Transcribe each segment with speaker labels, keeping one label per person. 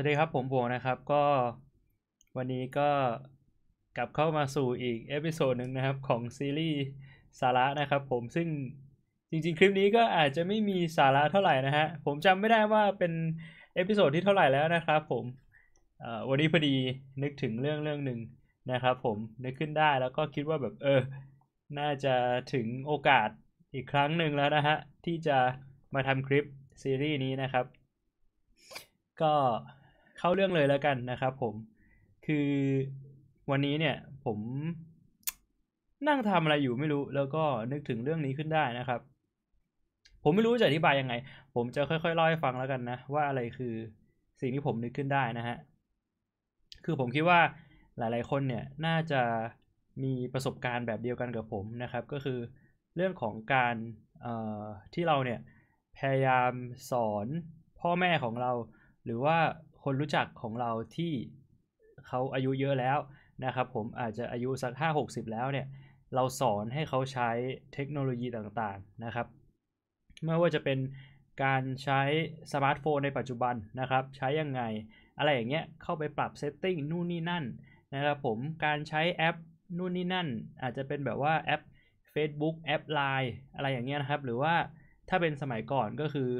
Speaker 1: วัสดีครับผมบวนะครับก็วันนี้ก็กลับเข้ามาสู่อีก เอพิโซดหนึ่งนะครับของซีรีส์สาระนะครับผมซึ่งจริง ๆ คลิปนี้ก็อาจจะไม่มีสาระเท่าไหร่นะฮะผมจำไม่ได้ว่าเป็นเอพิโซดที่เท่าไหร่แล้วนะครับ ผมวันนี้พอดีนึกถึงเรื่องเรื่องหนึ่งนะครับ ผมนึกขึ้นได้แล้วก็คิดว่าแบบเออน่าจะถึงโอกาสอีกครั้งหนึ่งแล้วนะฮะที่จะมาทำคลิปซีรีส์นี้นะครับก็เข้าเรื่องเลยแล้วกันนะครับ ผมคือวันนี้เนี่ยผมนั่งทำอะไรอยู่ไม่รู้แล้วก็นึกถึงเรื่องนี้ขึ้นได้นะครับ ผมไม่รู้จะอธิบายยังไง ผมจะค่อยๆเล่าให้ฟังแล้วกันนะว่าอะไรคือสิ่งที่ผมนึกขึ้นได้นะฮะคือผมคิดว่าหลายๆคนเนี่ยน่าจะมีประสบการณ์แบบเดียวกันกับผมนะครับ ก็คือเรื่องของการที่เราเนี่ยพยายามสอนพ่อแม่ของเราหรือว่าคนรู้จักของเราที่เขาอายุเยอะแล้วนะครับ ผมอาจจะอายุสัก5 60 แล้วเนี่ยเราสอนให้เขาใช้เทคโนโลยีต่างๆนะครับไม่ว่าจะเป็นการใช้สมาร์ทโฟนในปัจจุบันนะครับ ใช้ยังไง อะไรอย่างเงี้ยเข้าไปปรับเซตติ้งนู่นนี่นั่นนะครับผมการใช้แอปนู่นนี่นั่น อาจจะเป็นแบบว่าแอป Facebook แอป Line อะไรอย่างเงี้ยนะครับ หรือว่าถ้าเป็นสมัยก่อนก็คือ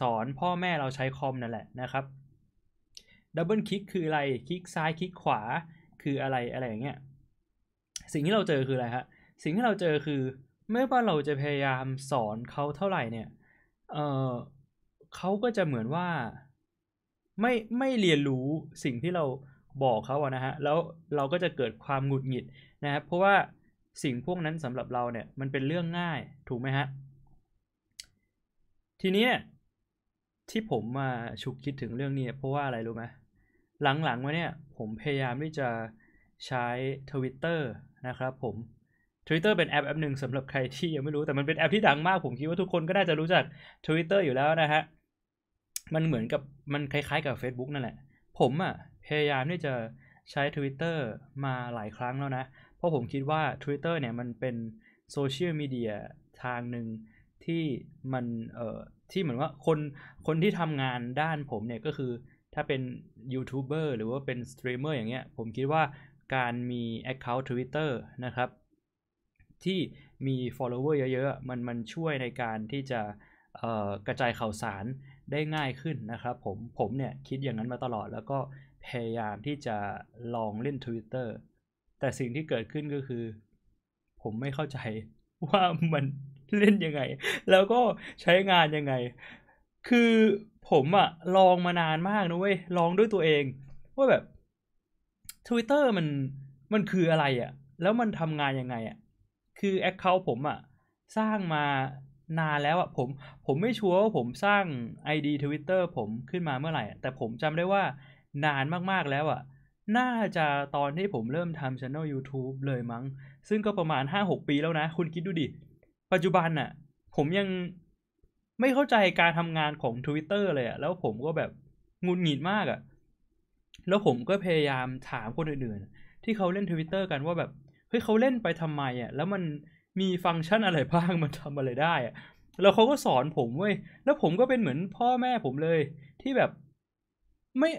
Speaker 1: สอนพ่อแม่เราใช้คอมนั่นแหละนะครับดับเบิลคลิกคืออะไรคลิกซ้ายคลิกขวาคืออะไรอะไรอย่างเงี้ย สิ่งที่เราเจอคืออะไรฮะ สิ่งที่เราเจอคือไม่ว่าเราจะพยายามสอนเขาเท่าไหร่เนี่ยเออเขาก็จะเหมือนว่าไม่ไม่เรียนรู้สิ่งที่เราบอกเขาอะนะฮะ แล้วเราก็จะเกิดความหงุดหงิดนะครับเพราะว่าสิ่งพวกนั้นสำหรับเราเนี่ยมันเป็นเรื่องง่ายถูกไหมฮะ ทีนี้ที่ผมมาฉุกคิดถึงเรื่องนี้ เพราะว่าอะไรรู้ไหมหลังๆมาเนี่ยผมพยายามที่จะใช้ Twitter นะครับผม Twitter เป็นแอปแอปหนึ่งสำหรับใครที่ยังไม่รู้ แต่มันเป็นแอปที่ดังมากผมคิดว่าทุกคนก็น่าจะรู้จัก Twitter อยู่แล้วนะฮะ มันเหมือนกับมันคล้ายๆกับ Facebook นั่นแหละ ผมอะ่ะพยายามที่จะใช้ Twitter มาหลายครั้งแล้วนะ เพราะผมคิดว่า Twitter เนี่ยมันเป็นโซเชียลมีเดียทางหนึ่งที่มันเอ่อที่เหมือนว่าคนคนที่ทำงานด้านผมเนี่ยก็คือถ้าเป็นยูทูบเบอร์หรือว่าเป็นสตรีมเมอร์อย่างเงี้ยผมคิดว่าการมี Account Twitter นะครับ ที่มี follower เยอะๆมันมันช่วยในการที่จะกระจายข่าวสารได้ง่ายขึ้นนะครับผม ผมเนี่ยคิดอย่างนั้นมาตลอดแล้วก็พยายามที่จะลองเล่น Twitter แต่สิ่งที่เกิดขึ้นก็คือ ผมไม่เข้าใจว่ามันเล่นยังไง แล้วก็ใช้งานยังไง คือผมอะลองมานานมากนะเว้ย ลองด้วยตัวเองว่าแบบ Twitter มันมันคืออะไรอะแล้วมันทำงานยังไงอะคือ Account ผมอะสร้างมานานแล้วอะผมผมไม่ชัวร์ว่าผมสร้าง ID Twitter ผมขึ้นมาเมื่อไหร่ แต่ผมจำได้ว่านานมากๆแล้วอะน่าจะตอนที่ผมเริ่มทำช anel YouTube เลยมั้ง ซึ่งก็ประมาณ 5-6 ปีแล้วนะ คุณคิดดูดิ ปัจจุบันอะผมยังไม่เข้าใจการทำงานของ Twitter เลยอะ แล้วผมก็แบบงุนหงิดมากอะแล้วผมก็พยายามถามคนอื่นๆ ที่เขาเล่น Twitter กันว่าแบบเฮ้ยเขาเล่นไปทำไมอะแล้วมันมีฟังก์ชันอะไรบ้าง มันทำอะไรได้อะ แล้วเขาก็สอนผมเว้ย แล้วผมก็เป็นเหมือนพ่อแม่ผมเลย ที่แบบไม่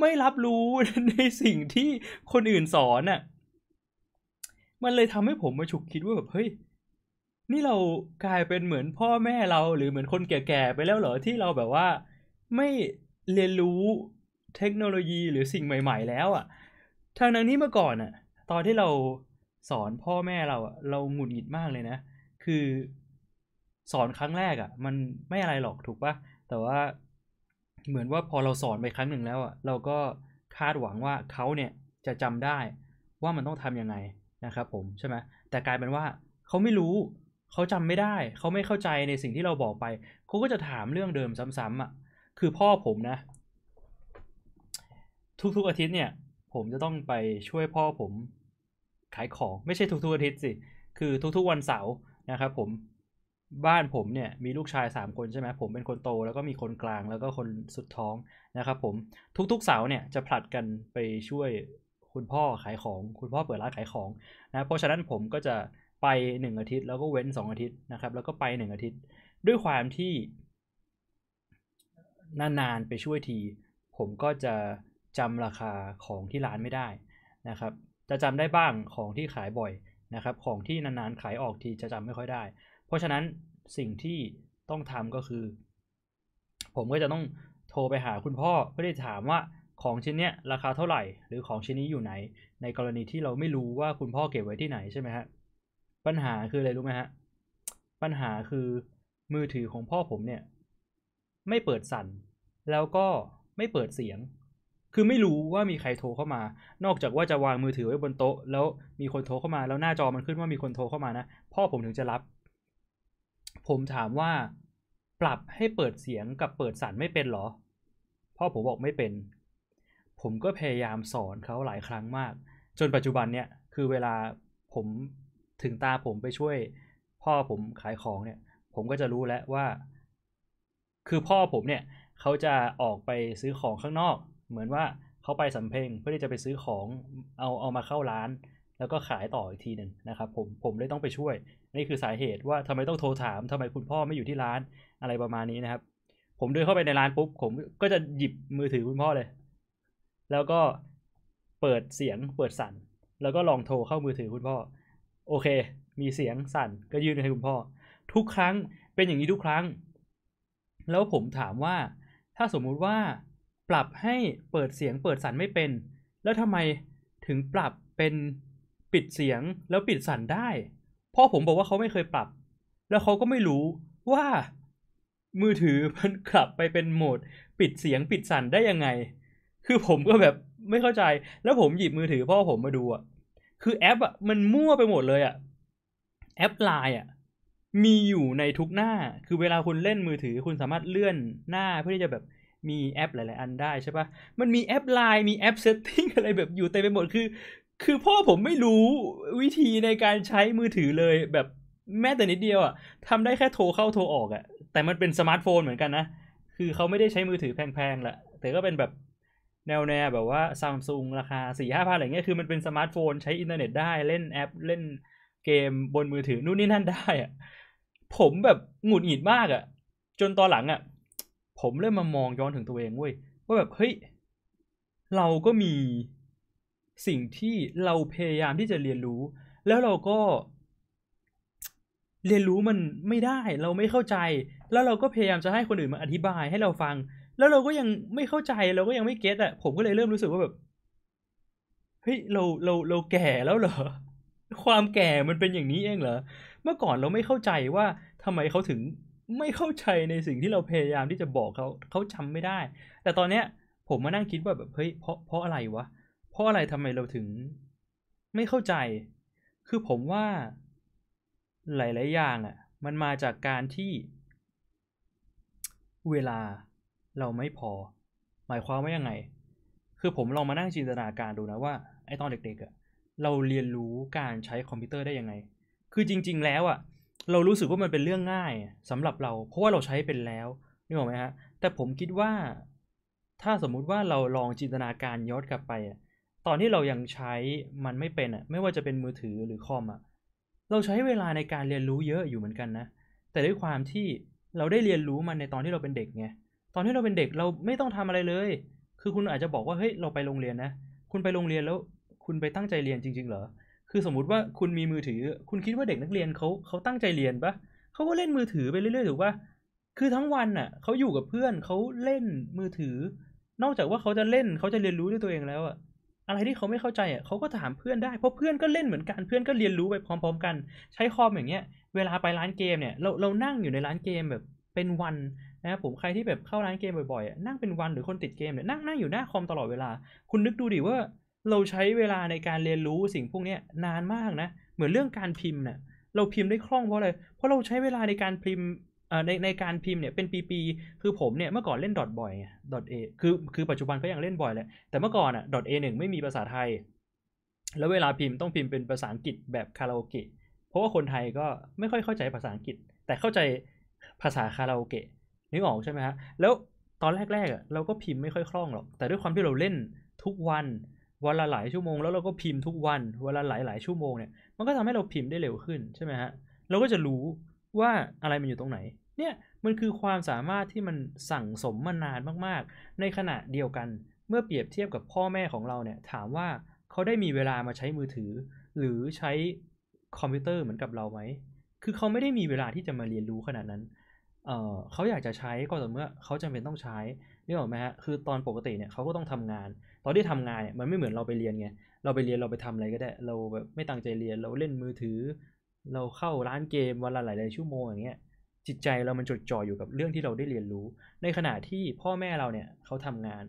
Speaker 1: ไม่รับรู้ในสิ่งที่คนอื่นสอนอะ่ะมันเลยทำให้ผมมาฉุกคิดว่าแบบเฮ้ยนี่เรากลายเป็นเหมือนพ่อแม่เราหรือเหมือนคนแก่ๆไปแล้วเหรอ ที่เราแบบว่าไม่เรียนรู้เทคโนโลยีหรือสิ่งใหม่ๆ แล้วอะ่ะ ทางนั้นนี้เมื่อก่อนอะ่ะตอนที่เราสอนพ่อแม่เราอะ่ะเราหงุดหงิดมากเลยนะ คือสอนครั้งแรกอะ่ะ มันไม่อะไรหรอกถูกปะแต่ว่าเหมือนว่าพอเราสอนไปครั้งหนึ่งแล้วอะ่ะเราก็คาดหวังว่าเขาเนี่ยจะจำได้ว่ามันต้องทํำยังไงนะครับผมใช่ไหมแต่กลายเป็นว่าเขาไม่รู้เขาจำไม่ได้ เขาไม่เข้าใจในสิ่งที่เราบอกไปเขาก็จะถามเรื่องเดิมซ้ำๆอะ่ะ คือพ่อผมนะ ทุกๆอาทิตย์เนี่ยผมจะต้องไปช่วยพ่อผมขายของไม่ใช่ทุก ๆอาทิตย์สิ คือทุก ๆวันเสาร์นะครับผมบ้านผมเนี่ยมีลูกชาย3คนใช่ไหมผมเป็นคนโต แล้วก็มีคนกลางแล้วก็คนสุดท้องนะครับผมทุกๆเสาร์เนี่ยจะผลัดกันไปช่วยคุณพ่อขายของ คุณพ่อเปิดร้านขายของนะเพราะฉะนั้นผมก็จะไป 1อาทิตย์แล้วก็เว้น 2 อาทิตย์นะครับ แล้วก็ไป1อาทิตย์ ด้วยความที่ นานๆไปช่วยที ผมก็จะจำราคาของที่ร้านไม่ได้นะครับ จะจำได้บ้างของที่ขายบ่อยนะครับ ของที่นานๆขายออกทีจะจำไม่ค่อยได้ เพราะฉะนั้นสิ่งที่ต้องทำก็คือ ผมก็จะต้องโทรไปหาคุณพ่อเพื่อที่ถามว่าของชิ้นเนี้ยราคาเท่าไหร่ หรือของชิ้นนี้อยู่ไหน ในกรณีที่เราไม่รู้ว่าคุณพ่อเก็บไว้ที่ไหนใช่ไหมครับปัญหาคืออะไรรู้ไหมฮะ ปัญหาคือมือถือของพ่อผมเนี่ย ไม่เปิดสั่นแล้วก็ไม่เปิดเสียง คือไม่รู้ว่ามีใครโทรเข้ามา นอกจากว่าจะวางมือถือไว้บนโต๊ะ แล้วมีคนโทรเข้ามา แล้วหน้าจอมันขึ้นว่ามีคนโทรเข้ามานะ พ่อผมถึงจะรับ ผมถามว่าปรับให้เปิดเสียงกับเปิดสั่นไม่เป็นหรอ พ่อผมบอกไม่เป็น ผมก็พยายามสอนเขาหลายครั้งมาก จนปัจจุบันเนี่ย คือเวลาผมถึงตาผมไปช่วยพ่อผมขายของเนี่ย ผมก็จะรู้แล้วว่า คือพ่อผมเนี่ยเขาจะออกไปซื้อของข้างนอก เหมือนว่าเขาไปสำเพ็งเพื่อที่จะไปซื้อของเอาเอามาเข้าร้าน แล้วก็ขายต่ออีกทีหนึ่งนะครับผมผมเลยต้องไปช่วย นี่คือสาเหตุว่าทำไมต้องโทรถาม ทำไมคุณพ่อไม่อยู่ที่ร้านอะไรประมาณนี้นะครับ ผมเดินเข้าไปในร้านปุ๊บผมก็จะหยิบมือถือคุณพ่อเลย แล้วก็เปิดเสียงเปิดสั่นแล้วก็ลองโทรเข้ามือถือคุณพ่อโอเค มีเสียงสั่นก็ยื่นให้คุณพ่อทุกครั้งเป็นอย่างนี้ทุกครั้ง แล้วผมถามว่า ถ้าสมมุติว่า ปรับให้เปิดเสียงเปิดสั่นไม่เป็น แล้วทำไมถึงปรับเป็นปิดเสียงแล้วปิดสั่นได้พ่อผมบอกว่าเขาไม่เคยปรับ แล้วเขาก็ไม่รู้ว่า มือถือมันกลับไปเป็นโหมด ปิดเสียงปิดสั่นได้ยังไง คือผมก็แบบไม่เข้าใจ แล้วผมหยิบมือถือพ่อผมมาดูอะคือ แอปอ่ะมันมั่วไปหมดเลยอ่ะแอปไลน์อ่ะมีอยู่ในทุกหน้าคือเวลาคุณเล่นมือถือ คุณสามารถเลื่อนหน้าเพื่อที่จะแบบมีแอปหลายๆ อันได้ใช่ปะมันมีแอปไลน์มีแอปเซตติ้งอะไรแบบอยู่เต็มไปหมดคือ คือพ่อผมไม่รู้วิธีในการใช้มือถือเลยแบบแม้แต่นิดเดียวอ่ะทำได้แค่โทรเข้าโทรออกอ่ะแต่มันเป็นสมาร์ทโฟนเหมือนกันนะคือเขาไม่ได้ใช้มือถือแพงๆแหละแต่ก็เป็นแบบแนวแนวแบบว่าซัมซุงราคาสี่ห้าพันอะไรเงี้ยคือมันเป็นสมาร์ทโฟนใช้อินเทอร์เน็ตได้เล่นแอป เล่นเกมบนมือถือนู่นนี่นั่นได้อะผมแบบ หงุดหงิดมากอะจนตอนหลังอะผมเริ่มมามองย้อนถึงตัวเองเว้ยว่าแบบ เฮ้ย เราก็มีสิ่งที่เราพยายามที่จะเรียนรู้ แล้วเราก็ เรียนรู้มันไม่ได้ เราไม่เข้าใจ แล้วเราก็พยายามจะให้คนอื่นมาอธิบายให้เราฟังแล้วเราก็ยังไม่เข้าใจเราก็ยังไม่เก็ตอ่ะผมก็เลยเริ่มรู้สึกว่าแบบเฮ้ยเราเราเราแก่แล้วเหรอ ความแก่มันเป็นอย่างนี้เองเหรอเมื่อก่อนเราไม่เข้าใจว่า ทำไมเขาถึง ไม่เข้าใจในสิ่งที่เราพยายามที่จะบอกเขาเขาจาไม่ได้ แต่ตอนเนี้ย ผมมานั่งคิดว่าแบบเฮ้ยเพราะเพราะอะไรวะเพราะอะไรทำไมเราถึงไม่เข้าใจ คือผมว่า หลาย ๆอย่างอะ่ะ มันมาจากการที่เวลาเราไม่พอ หมายความว่ายังไง คือผมลองมานั่งจินตนาการดูนะว่าไอตอนเด็กๆอะเราเรียนรู้การใช้คอมพิวเตอร์ได้ยังไง คือจริงๆ แล้วอะเรารู้สึกว่ามันเป็นเรื่องง่าย สำหรับเรา เพราะว่าเราใช้เป็นแล้วนี่บอกไหมฮะ แต่ผมคิดว่าถ้าสมมุติว่าเราลองจินตนาการย้อนกลับไปอะตอนที่เรายังใช้มันไม่เป็นอะไม่ว่าจะเป็นมือถือหรือคอมอะเราใช้เวลาในการเรียนรู้เยอะอยู่เหมือนกันนะ แต่ด้วยความที่เราได้เรียนรู้มันในตอนที่เราเป็นเด็กไงตอนที่เราเป็นเด็กเราไม่ต้องทำอะไรเลย คือคุณอาจจะบอกว่าเฮ้ยเราไปโรงเรียนนะ คุณไปโรงเรียนแล้วคุณไปตั้งใจเรียนจริง ๆ เหรอ คือสมมุติว่าคุณมีมือถือ คุณคิดว่าเด็กนักเรียนเขาเขาตั้งใจเรียนปะเขาก็เล่นมือถือไปเรื่อยๆถูกปะคือทั้งวันน่ะเขาอยู่กับเพื่อนเขาเล่นมือถือ นอกจากว่าเขาจะเล่นเขาจะเรียนรู้ด้วยตัวเองแล้วอะอะไรที่เขาไม่เข้าใจอ่ะเขาก็ถามเพื่อนได้ เพราะเพื่อนก็เล่นเหมือนกัน เพื่อนก็เรียนรู้ไปพร้อมๆ กัน ใช้คอมอย่างเงี้ยเวลาไปร้านเกมเนี่ยเราเรานั่งอยู่ในร้านเกมแบบเป็นวันนะผมใครที่แบบเข้าร้านเกมบ่อยๆนั่งเป็นวันหรือคนติดเกมเนี่ยนั่งนั่งอยู่หน้าคอมตลอดเวลา คุณนึกดูดิว่าเราใช้เวลาในการเรียนรู้สิ่งพวกนี้นานมากนะเหมือนเรื่องการพิมพ์เนะ่ยเราพิมพ์ได้คล่องเพราะอะไรเพราะเราใช้เวลาในการพิมพ์ในในการพิมพ์เนี่ยเป็นปีๆคือผมเนี่ยเมื่อก่อนเล่นดอทบ่อยดอทเอคือคือปัจจุบันก็ยังเล่นบ่อยแหละแต่เมื่อก่อนอ่ะดอทเอหนึ่งไม่มีภาษาไทยแล้วเวลาพิมพ์ต้องพิมพ์เป็นภาษาอังกฤษแบบคาราโอเกะเพราะว่าคนไทยก็ไม่ค่อยเข้าใจภาษาอังกฤษ แต่เข้าใจภาษาคาราโอเกะนึกออกใช่ไหมฮะ แล้วตอนแรกๆเราก็พิมพ์ไม่ค่อยคล่องหรอก แต่ด้วยความที่เราเล่นทุกวัน วันละหลายชั่วโมง แล้วเราก็พิมพ์ทุกวัน วันละหลายหลายชั่วโมงเนี่ย มันก็ทำให้เราพิมพ์ได้เร็วขึ้น ใช่ไหมฮะ เราก็จะรู้ว่าอะไรมันอยู่ตรงไหน เนี่ย มันคือความสามารถที่มันสั่งสมมานานมากๆ ในขณะเดียวกัน เมื่อเปรียบเทียบกับพ่อแม่ของเราเนี่ย ถามว่าเขาได้มีเวลามาใช้มือถือ หรือใช้คอมพิวเตอร์เหมือนกับเราไหม คือเขาไม่ได้มีเวลาที่จะมาเรียนรู้ขนาดนั้นเขาอยากจะใช้ก็ต่อเมื่อเขาจำเป็นต้องใช้นี่หรอกไหมฮะคือตอนปกติเนี่ยเขาก็ต้องทำงาน ตอนที่ทำงานเนี่ยมันไม่เหมือนเราไปเรียนไงเราไปเรียนเราไปทำอะไรก็ได้เราแบบไม่ตั้งใจเรียนเราเล่นมือถือ เราเข้าร้านเกมวันละหลายหลายชั่วโมงอย่างเงี้ยจิตใจเรามันจดจ่ออยู่กับเรื่องที่เราได้เรียนรู้ ในขณะที่พ่อแม่เราเนี่ยเขาทำงาน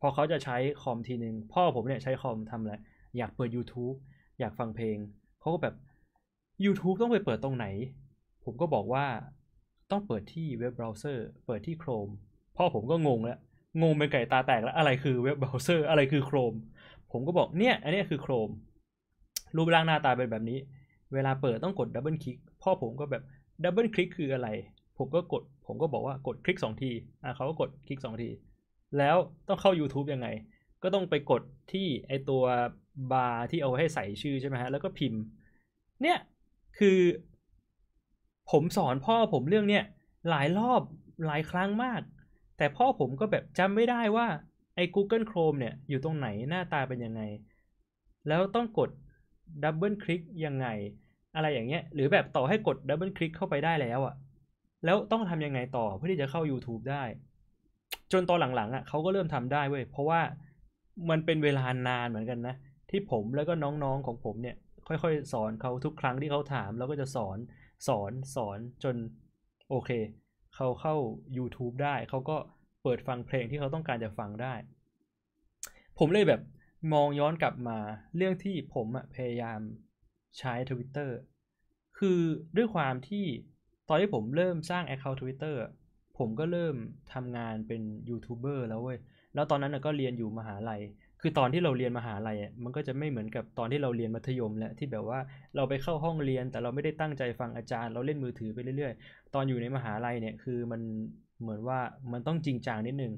Speaker 1: พอเขาจะใช้คอมทีนึงพ่อผมเนี่ยใช้คอมทำอะไรอยากเปิด YouTube อยากฟังเพลงเขาก็แบบ YouTube ต้องไปเปิดตรงไหน ผมก็บอกว่าต้องเปิดที่เว็บเบราว์เซอร์ เปิดที่ Chrome พ่อผมก็งงแล้ว งงเป็นไก่ตาแตกแล้ว อะไรคือเว็บเบราว์เซอร์ อะไรคือ Chrome ผมก็บอกเนี่ย อันนี้คือ Chrome รูปร่างหน้าตาเป็นแบบนี้ เวลาเปิดต้องกดดับเบิลคลิก พ่อผมก็แบบ ดับเบิลคลิกคืออะไร ผมก็กด ผมก็บอกว่ากดคลิก2ทีอ่ะเขาก็กดคลิก2ที แล้วต้องเข้า YouTube ยังไง ก็ต้องไปกดที่ไอตัวบาร์ที่เอาให้ใส่ชื่อใช่ไหมฮะ แล้วก็พิมพ์ เนี่ย คือผมสอนพ่อผมเรื่องเนี้ย หลายรอบหลายครั้งมาก แต่พ่อผมก็แบบจำไม่ได้ว่าไอ้ Google Chrome เนี่ย อยู่ตรงไหนหน้าตาเป็นยังไง แล้วต้องกดดับเบิลคลิกยังไง อะไรอย่างเงี้ย หรือแบบต่อให้กดดับเบิลคลิกเข้าไปได้แล้วอะแล้วต้องทำยังไงต่อเพื่อที่จะเข้า YouTube ได้ จนตอนหลังๆอะ่ะเขาก็เริ่มทำได้เว้ยเพราะว่ามันเป็นเวลานานเหมือนกันนะที่ผมแล้วก็น้องๆของผมเนี่ยค่อยๆสอนเขาทุกครั้งที่เขาถามเราก็จะสอนสอนสอนจน โอเค เขาเข้า YouTube ได้ เขาก็เปิดฟังเพลงที่เขาต้องการจะฟังได้ ผมเลยแบบมองย้อนกลับมาเรื่องที่ผมพยายามใช้ Twitter คือด้วยความที่ตอนที่ผมเริ่มสร้าง Account Twitter ผมก็เริ่มทำงานเป็นยูทูบเบอร์แล้วเว้ย แล้วตอนนั้นก็เรียนอยู่มหาลัยคือตอนที่เราเรียนมหาลัยมันก็จะไม่เหมือนกับตอนที่เราเรียนมัธยมและที่แบบว่าเราไปเข้าห้องเรียนแต่เราไม่ได้ตั้งใจฟังอาจารย์เราเล่นมือถือไปเรื่อย ๆ ตอนอยู่ในมหาลัยเนี่ยคือมันเหมือนว่ามันต้องจริงจังนิดนึง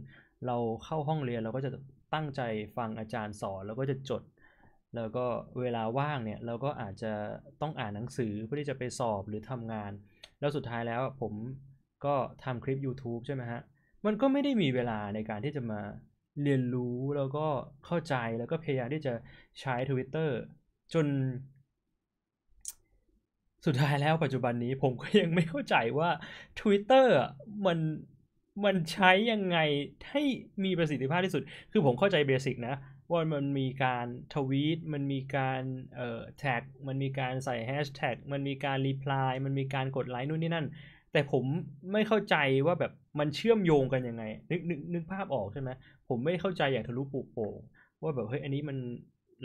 Speaker 1: เราเข้าห้องเรียนเราก็จะตั้งใจฟังอาจารย์สอนแล้วก็จะจด แล้วก็เวลาว่างเนี่ยเราก็อาจจะต้องอ่านหนังสือเพื่อที่จะไปสอบหรือทำงาน แล้วสุดท้ายแล้วผมก็ทำคลิป YouTube ใช่ไหมฮะมันก็ไม่ได้มีเวลาในการที่จะมาเรียนรู้แล้วก็เข้าใจแล้วก็พยายามที่จะใช้ Twitter จนสุดท้ายแล้วปัจจุบันนี้ผมก็ยังไม่เข้าใจว่า Twitter มันมันใช้ยังไงให้มีประสิทธิภาพที่สุดคือผมเข้าใจเบสิกนะว่ามันมีการทวีตมันมีการเอ่อแท็กมันมีการใส่แฮชแท็กมันมีการรีプライมันมีการกดไลค์นู่นนี่นั่นแต่ผมไม่เข้าใจว่าแบบมันเชื่อมโยงกันยังไง นึกนึกนึกภาพออกใช่ไหมผมไม่เข้าใจอย่างทะลุปุโปงว่าแบบเฮ้ยอันนี้มัน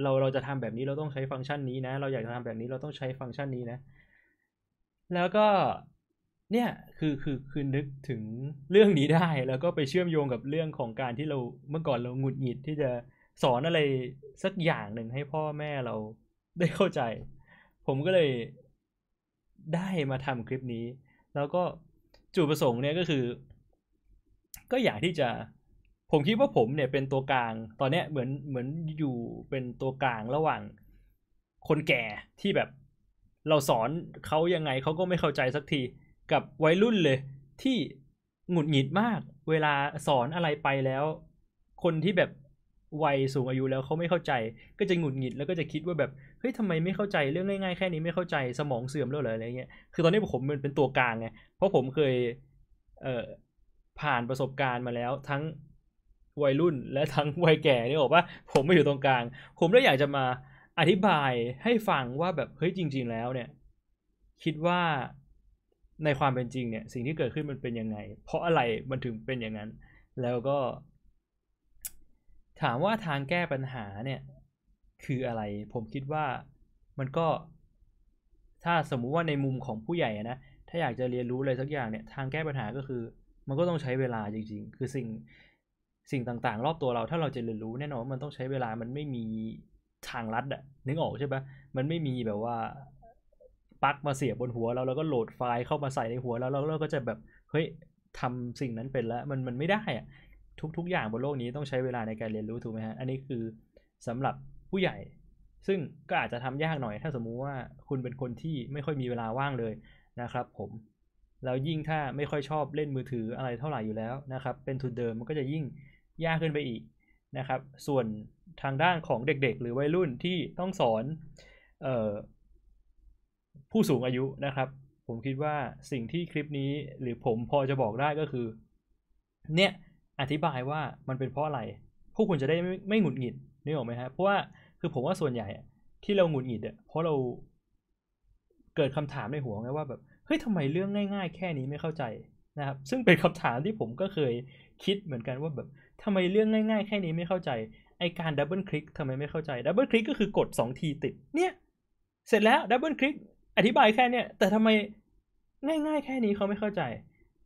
Speaker 1: เราเราจะทำแบบนี้เราต้องใช้ฟังก์ชันนี้นะ เราอยากจะทำแบบนี้เราต้องใช้ฟังก์ชันนี้นะ แล้วก็เนี่ยคือคือคือนึกถึงเรื่องนี้ได้ แล้วก็ไปเชื่อมโยงกับเรื่องของการที่เราเมื่อก่อนเราหงุดหงิดที่จะสอนอะไร สักอย่างหนึ่งให้พ่อแม่เราได้เข้าใจ ผมก็เลยได้มาทำคลิปนี้ แล้วก็จุดประสงค์เนี่ยก็คือก็อยากที่จะผมคิดว่าผม เนี่ยเป็นตัวกลาง ตอนเนี้ยเหมือนเหมือนอยู่เป็นตัวกลางระหว่าง คนแก่ที่แบบเราสอนเขายังไงเขาก็ไม่เข้าใจสักทีกับวัยรุ่นเลย ที่หงุดหงิดมาก เวลาสอนอะไรไปแล้ว คนที่แบบวัยสูงอายุแล้วเขาไม่เข้าใจ ก็จะหงุดหงิดแล้วก็จะคิดว่าแบบเฮ้ยทำไมไม่เข้าใจเรื่องง่ายๆแค่นี้ไม่เข้าใจสมองเสื่อมแล้วเหรออะไรเงี้ย คือตอนนี้ผมนเป็นตัวกลางไงเพราะผมเคย เอ่อผ่านประสบการณ์มาแล้ว ทั้งวัยรุ่น และทั้งวัยแก่นี่บอกว่าผมไม่อยู่ตรงกลาง ผมเลยอยากจะมาอธิบายให้ฟังว่าแบบเฮ้ยจริง ๆแล้วเนี่ยคิดว่าในความเป็นจริงเนี่ยสิ่งที่เกิดขึ้นมันเป็นยังไง เพราะอะไรมันถึงเป็นอย่างนั้น แล้วก็ ถามว่าทางแก้ปัญหาเนี่ยคืออะไร ผมคิดว่ามันก็ ถ้าสมมุติว่าในมุมของผู้ใหญ่นะถ้าอยากจะเรียนรู้อะไรสักอย่างเนี่ยทางแก้ปัญหาก็คือมันก็ต้องใช้เวลาจริงๆ คือสิ่งสิ่งต่างๆ รอบตัวเรา ถ้าเราจะเรียนรู้แน่นอนมันต้องใช้เวลามันไม่มีทางลัดอะนึกออกใช่ปะมันไม่มีแบบว่าปักมาเสียบบนหัวเรา แล้วก็โหลดไฟล์เข้ามาใส่ในหัวแล้วแล้วเราก็จะแบบเฮ้ยทำสิ่งนั้นเป็นแล้ว มันมันไม่ได้อะทุกๆ อย่างบนโลกนี้ต้องใช้เวลาในการเรียนรู้ถูกไหมฮะ อันนี้คือสำหรับผู้ใหญ่ ซึ่งก็อาจจะทำยากหน่อย ถ้าสมมุติว่าคุณเป็นคนที่ไม่ค่อยมีเวลาว่างเลยนะครับ ผมแล้วยิ่งถ้าไม่ค่อยชอบเล่นมือถืออะไรเท่าไหร่อยู่แล้วนะครับ เป็นทุนเดิมมันก็จะยิ่งยากขึ้นไปอีกนะครับ ส่วนทางด้านของเด็กๆหรือวัยรุ่นที่ต้องสอนออผู้สูงอายุนะครับ ผมคิดว่าสิ่งที่คลิปนี้หรือผมพอจะบอกได้ก็คือ เนี่ยอธิบายว่ามันเป็นเพราะอะไรผู้คุณจะได้ไม่ไมหงุดหงิดนึกออกไหมฮะเพราะว่าคือผมว่าส่วนใหญ่ที่เราหงุดหงิดอ่ะเพราะเราเกิดคำถามในหัวไงว่าแบบเฮ้ย ทำไมเรื่องง่ายๆ แค่นี้ไม่เข้าใจนะครับ ซึ่งเป็นคำถามที่ผมก็เคยคิดเหมือนกันว่าแบบทำไมเรื่องง่าย ๆ แค่นี้ไม่เข้าใจ ไอการดับเบิลคลิกทำไมไม่เข้าใจ ดับเบิลคลิกก็คือกด 2 ทีติด เนี่ย เสร็จแล้วดับเบิลคลิก อธิบายแค่เนี้ยแต่ทำไมง่ายๆ แค่นี้เขาไม่เข้าใจ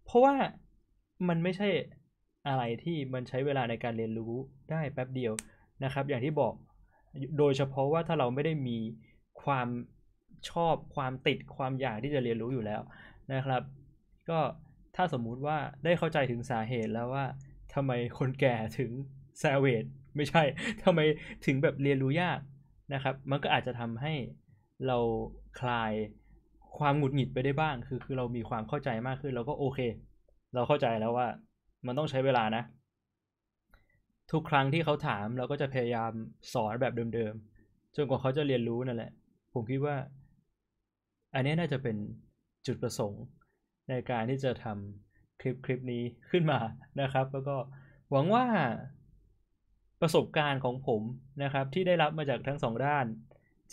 Speaker 1: เพราะว่ามันไม่ใช่อะไรที่มันใช้เวลาในการเรียนรู้ได้แป๊บเดียวนะครับ อย่างที่บอก โดยเฉพาะว่าถ้าเราไม่ได้มีความชอบความติดความอยากที่จะเรียนรู้อยู่แล้วนะครับ ก็ถ้าสมมุติว่าได้เข้าใจถึงสาเหตุแล้วว่าทำไมคนแก่ถึงซาเวตไม่ใช่ทำไมถึงแบบเรียนรู้ยากนะครับ มันก็อาจจะทำให้เราคลายความหงุดหงิดไปได้บ้าง คือคือเรามีความเข้าใจมากขึ้นเราก็โอเค เราเข้าใจแล้วว่า มันต้องใช้เวลานะ ทุกครั้งที่เขาถามเราก็จะพยายามสอนแบบเดิมๆจนกว่าเขาจะเรียนรู้นั่นแหละ ผมคิดว่าอันนี้น่าจะเป็นจุดประสงค์ในการที่จะทำคลิปคลิปนี้ขึ้นมานะครับ แล้วก็หวังว่าประสบการณ์ของผมนะครับที่ได้รับมาจากทั้งสองด้าน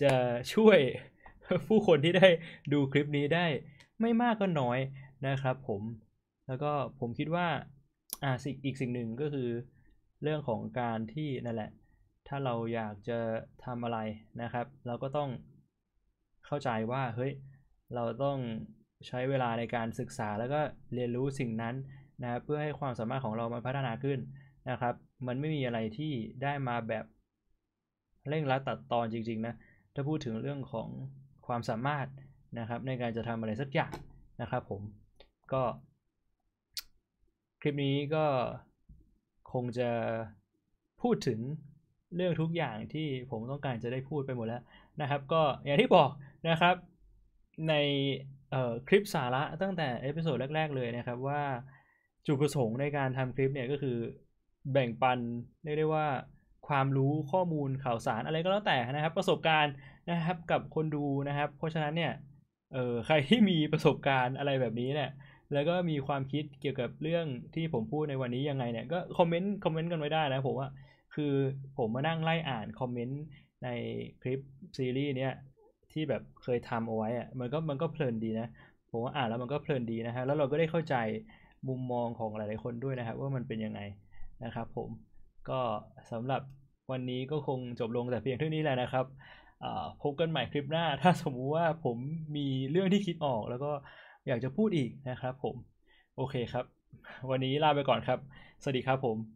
Speaker 1: จะช่วยผู้คนที่ได้ดูคลิปนี้ได้ไม่มากก็น้อยนะครับผมแล้วก็ผมคิดว่าอ่าสิ่งอีกสิ่งหนึ่งก็คือเรื่องของการที่นั่นแหละ ถ้าเราอยากจะทำอะไรนะครับเราก็ต้องเข้าใจว่าเฮ้ยเราต้องใช้เวลาในการศึกษาแล้วก็เรียนรู้สิ่งนั้นนะเพื่อให้ความสามารถของเรามันพัฒนาขึ้นนะครับ มันไม่มีอะไรที่ได้มาแบบ เร่งรัดตัดตอนจริง ๆ นะถ้าพูดถึงเรื่องของความสามารถนะครับ ในการจะทำอะไรสักอย่างนะครับ ผมก็ คลิปนี้ก็คงจะพูดถึง เรื่องทุกอย่างที่ผมต้องการจะได้พูดไปหมดแล้วนะครับ ก็อย่างที่บอกนะครับในคลิปสาระตั้งแต่เอพิโซดแรก ๆ เลยนะครับ ว่าจุดประสงค์ในการทำคลิปเนี่ยก็คือ แบ่งปัน เรียกได้ว่าความรู้ข้อมูลข่าวสารอะไรก็แล้วแต่นะครับ ประสบการณ์นะครับกับคนดูนะครับ เพราะฉะนั้นเนี่ยเออใครที่มีประสบการณ์อะไรแบบนี้เนี่ยแล้วก็มีความคิดเกี่ยวกับเรื่องที่ผมพูดในวันนี้ยังไงเนี่ยก็คอมเมนต์คอมเมนต์กันไว้ได้นะผมว่าคือผมมานั่งไล่อ่านคอมเมนต์ในคลิปซีรีส์เนี่ยที่แบบเคยทำเอาไว้อะมันก็มันก็เพลินดีนะ ผมว่าอ่านแล้วมันก็เพลินดีนะฮะ แล้วเราก็ได้เข้าใจมุมมองของหลาย ๆคนด้วยนะครับ ว่ามันเป็นยังไงนะครับ ผม ก็สำหรับวันนี้ก็คงจบลงแต่เพียงเท่านี้แหละนะครับพบกันใหม่คลิปหน้า ถ้าสมมุติว่าผมมีเรื่องที่คิดออก แล้วก็อยากจะพูดอีกนะครับ ผม โอเคครับ วันนี้ลาไปก่อนครับ สวัสดีครับผม